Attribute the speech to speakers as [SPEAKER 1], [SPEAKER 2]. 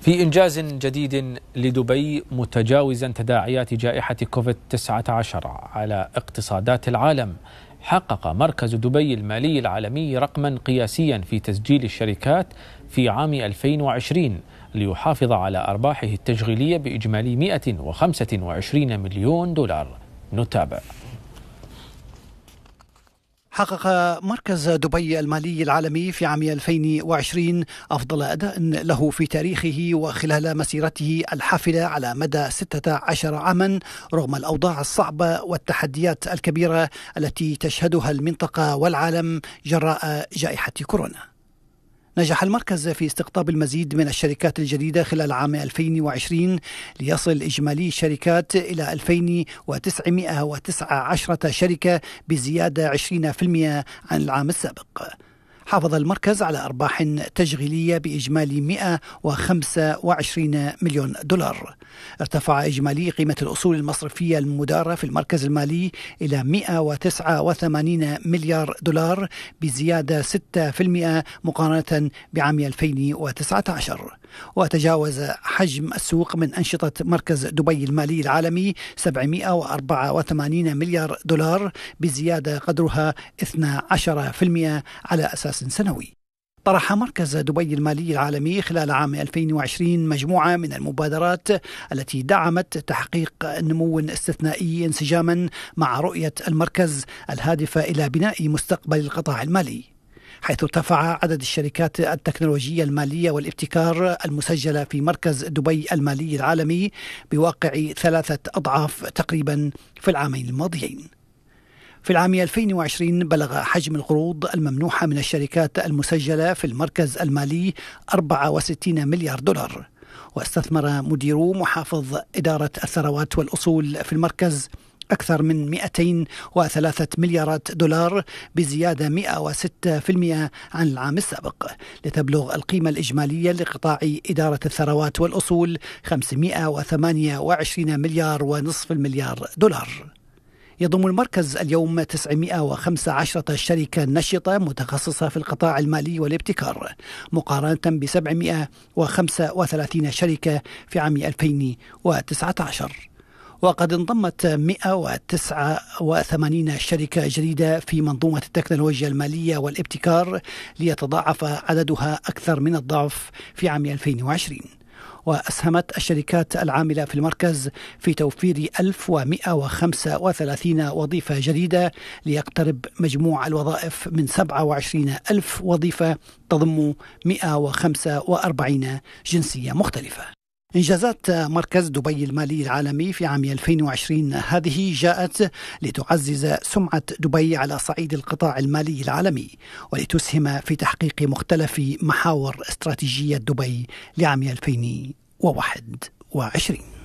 [SPEAKER 1] في إنجاز جديد لدبي متجاوزا تداعيات جائحة كوفيد 19 على اقتصادات العالم حقق مركز دبي المالي العالمي رقما قياسيا في تسجيل الشركات في عام 2020 ليحافظ على أرباحه التشغيلية بإجمالي 125 مليون دولار نتابع
[SPEAKER 2] حقق مركز دبي المالي العالمي في عام 2020 أفضل أداء له في تاريخه وخلال مسيرته الحافلة على مدى 16 عاما رغم الأوضاع الصعبة والتحديات الكبيرة التي تشهدها المنطقة والعالم جراء جائحة كورونا نجح المركز في استقطاب المزيد من الشركات الجديدة خلال عام 2020 ليصل إجمالي الشركات إلى 2919 شركة بزيادة 20% عن العام السابق حافظ المركز على أرباح تشغيلية بإجمالي 125 مليون دولار ارتفع إجمالي قيمة الأصول المصرفية المدارة في المركز المالي إلى 189 مليار دولار بزيادة 6% مقارنة بعام 2019 وتجاوز حجم السوق من أنشطة مركز دبي المالي العالمي 784 مليار دولار بزيادة قدرها 12% على أساس سنوي طرح مركز دبي المالي العالمي خلال عام 2020 مجموعة من المبادرات التي دعمت تحقيق نمو استثنائي انسجاما مع رؤية المركز الهادفة إلى بناء مستقبل القطاع المالي حيث ارتفع عدد الشركات التكنولوجية المالية والابتكار المسجلة في مركز دبي المالي العالمي بواقع ثلاثة أضعاف تقريبا في العامين الماضيين في العام 2020 بلغ حجم القروض الممنوحة من الشركات المسجلة في المركز المالي 64 مليار دولار واستثمر مديرو محافظ إدارة الثروات والأصول في المركز أكثر من 203 مليارات دولار بزيادة 106% عن العام السابق لتبلغ القيمة الإجمالية لقطاع إدارة الثروات والأصول 528 مليار ونصف المليار دولار يضم المركز اليوم 915 شركة نشطة متخصصة في القطاع المالي والابتكار مقارنة ب 735 شركة في عام 2019 وقد انضمت 189 شركة جديدة في منظومة التكنولوجيا المالية والابتكار ليتضاعف عددها أكثر من الضعف في عام 2020 وأسهمت الشركات العاملة في المركز في توفير 1135 وظيفة جديدة ليقترب مجموع الوظائف من 27 ألف وظيفة تضم 145 جنسية مختلفة إنجازات مركز دبي المالي العالمي في عام 2020 هذه جاءت لتعزز سمعة دبي على صعيد القطاع المالي العالمي ولتسهم في تحقيق مختلف محاور استراتيجية دبي لعام 2021